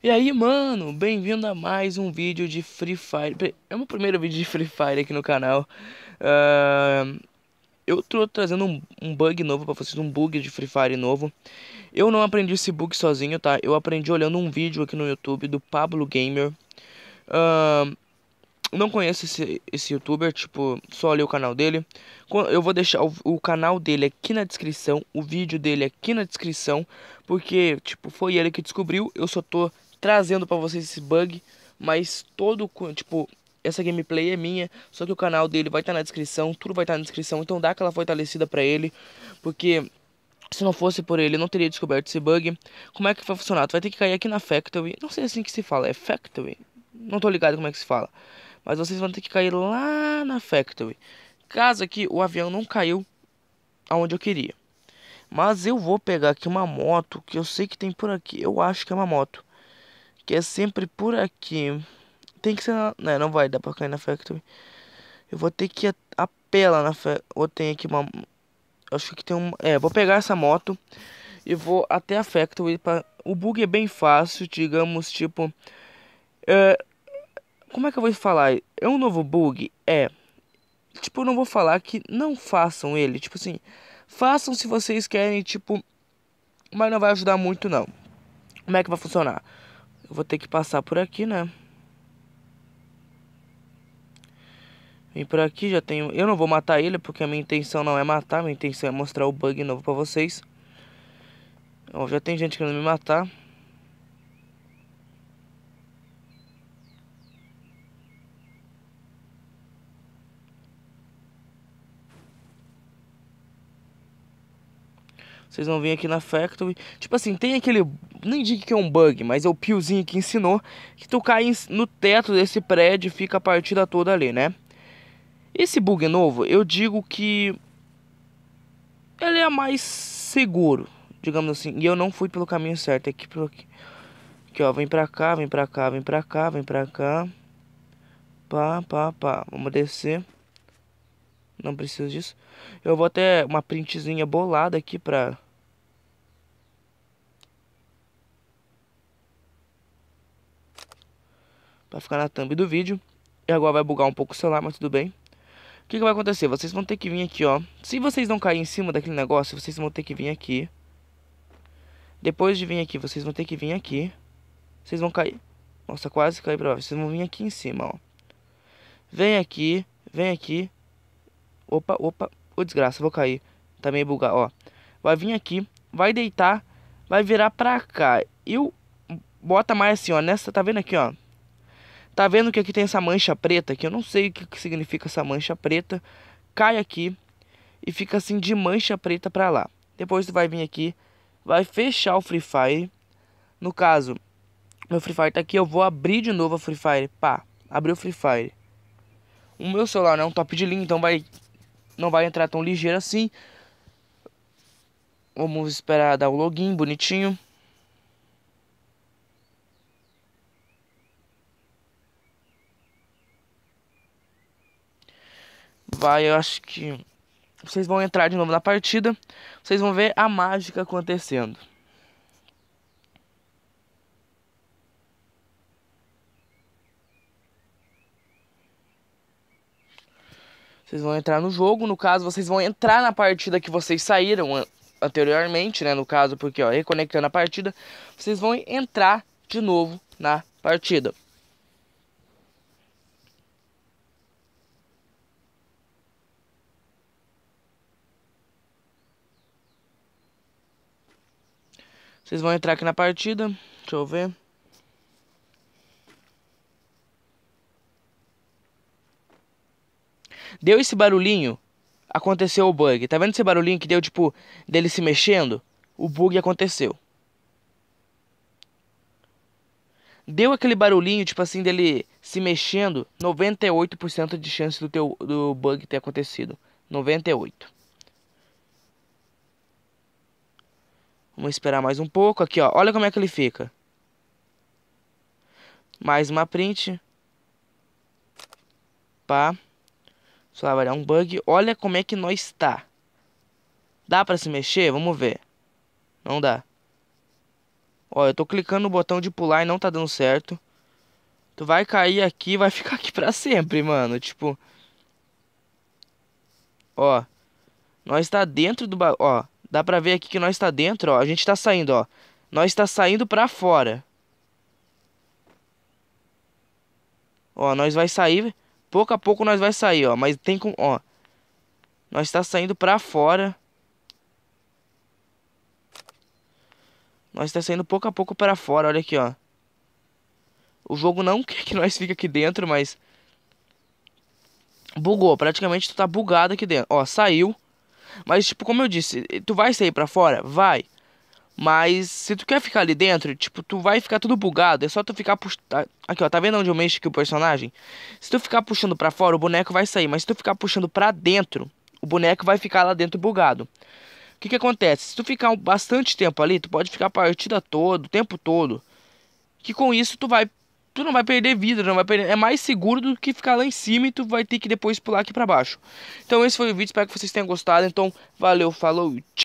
E aí, mano, bem-vindo a mais um vídeo de Free Fire. É o meu primeiro vídeo de Free Fire aqui no canal. Uh, eu tô trazendo um, um bug novo pra vocês, um bug de Free Fire novo. Eu não aprendi esse bug sozinho, tá? Eu aprendi olhando um vídeo aqui no YouTube do Pablo Gamer. Uh, não conheço esse, esse youtuber, tipo, só olhei o canal dele. Eu vou deixar o, o, canal dele aqui na descrição, o vídeo dele aqui na descrição, porque, tipo, foi ele que descobriu. Eu só tô trazendo para vocês esse bug, mas todo tipo essa gameplay é minha, só que o canal dele vai estar tá na descrição, tudo vai estar tá na descrição, então dá aquela fortalecida para ele, porque se não fosse por ele, eu não teria descoberto esse bug. Como é que vai funcionar? Tu vai ter que cair aqui na Factory. Não sei assim que se fala, é Factory? Não tô ligado como é que se fala. Mas vocês vão ter que cair lá na Factory. Caso aqui o avião não caiu aonde eu queria. Mas eu vou pegar aqui uma moto que eu sei que tem por aqui. Eu acho que é uma moto que é sempre por aqui. Tem que ser na... Não, né, não vai dar pra cair na Factory. Eu vou ter que ir a, na Factory. Ou tem aqui uma... Acho que tem um... É, vou pegar essa moto e vou até a Factory. Pra... O bug é bem fácil, digamos, tipo... É... Como é que eu vou falar? É um novo bug? É. Tipo, eu não vou falar que não façam ele. Tipo assim, façam se vocês querem, tipo... Mas não vai ajudar muito, não. Como é que vai funcionar? Eu vou ter que passar por aqui, né? Vim por aqui, já tenho... Eu não vou matar ele, porque a minha intenção não é matar. Minha intenção é mostrar o bug novo pra vocês. Ó, já tem gente querendo me matar. vocês vão vir aqui na Factory. Tipo assim, tem aquele, nem digo que é um bug, mas é o piozinho que ensinou que tu cai no teto desse prédio e fica a partida toda ali, né? Esse bug novo, eu digo que ele é mais seguro, digamos assim. E eu não fui pelo caminho certo, aqui é pelo aqui. Aqui, ó, vem pra cá, vem pra cá, vem pra cá, vem pra cá. Pá, pá, pá. Vamos descer. Não preciso disso. Eu vou até uma printzinha bolada aqui pra Vai ficar na thumb do vídeo. E agora vai bugar um pouco o celular, mas tudo bem. O que, que vai acontecer? Vocês vão ter que vir aqui, ó. Se vocês não caírem em cima daquele negócio, vocês vão ter que vir aqui. Depois de vir aqui, vocês vão ter que vir aqui. Vocês vão cair. Nossa, quase caí pra lá. Vocês vão vir aqui em cima, ó. Vem aqui, vem aqui. Opa, opa. Ô, desgraça, vou cair. Tá meio bugado, ó. Vai vir aqui, vai deitar, vai virar pra cá. E o... Bota mais assim, ó. Nessa, tá vendo aqui, ó. Tá vendo que aqui tem essa mancha preta, que eu não sei o que significa essa mancha preta. Cai aqui e fica assim de mancha preta para lá. Depois tu vai vir aqui, vai fechar o Free Fire. No caso, meu Free Fire tá aqui, eu vou abrir de novo a Free Fire. Pá, abriu o Free Fire. O meu celular não é um top de linha, então vai não vai entrar tão ligeiro assim. Vamos esperar dar o login bonitinho. vai, eu acho que vocês vão entrar de novo na partida, vocês vão ver a mágica acontecendo. Vocês vão entrar no jogo, no caso, vocês vão entrar na partida que vocês saíram anteriormente, né, no caso, porque ó, reconectando a partida, vocês vão entrar de novo na partida. Vocês vão entrar aqui na partida. Deixa eu ver. Deu esse barulhinho, aconteceu o bug. Tá vendo esse barulhinho que deu, tipo, dele se mexendo? O bug aconteceu. Deu aquele barulhinho, tipo assim, dele se mexendo, 98% de chance do, teu, do bug ter acontecido. 98%. Vamos esperar mais um pouco. Aqui, ó. Olha como é que ele fica. Mais uma print. Pá. Só lá, dar um bug. Olha como é que nós está. Dá pra se mexer? Vamos ver. Não dá. Ó, eu tô clicando no botão de pular e não tá dando certo. Tu vai cair aqui vai ficar aqui pra sempre, mano. Tipo... Ó. Nós está dentro do... Ó. Dá pra ver aqui que nós tá dentro, ó. A gente tá saindo, ó. Nós tá saindo pra fora. Ó, nós vai sair... Pouco a pouco nós vai sair, ó. Mas tem com... Ó. Nós tá saindo pra fora. Nós tá saindo pouco a pouco pra fora. Olha aqui, ó. O jogo não quer que nós fique aqui dentro, mas... Bugou. Praticamente tu tá bugado aqui dentro. Ó, saiu. Mas, tipo, como eu disse, eh, tu vai sair pra fora? Vai. Mas se tu quer ficar ali dentro, tipo, tu vai ficar tudo bugado. É só tu ficar puxando. Tá, aqui, ó, tá vendo onde eu mexo aqui o personagem? Se tu ficar puxando pra fora, o boneco vai sair. Mas se tu ficar puxando pra dentro, o boneco vai ficar lá dentro bugado. O que que acontece? Se tu ficar bastante tempo ali, tu pode ficar a partida toda, o tempo todo. Que com isso tu vai tu não vai perder vida, não vai perder. É mais seguro do que ficar lá em cima e tu vai ter que depois pular aqui para baixo. Então esse foi o vídeo, espero que vocês tenham gostado. Então, valeu, falou, tchau.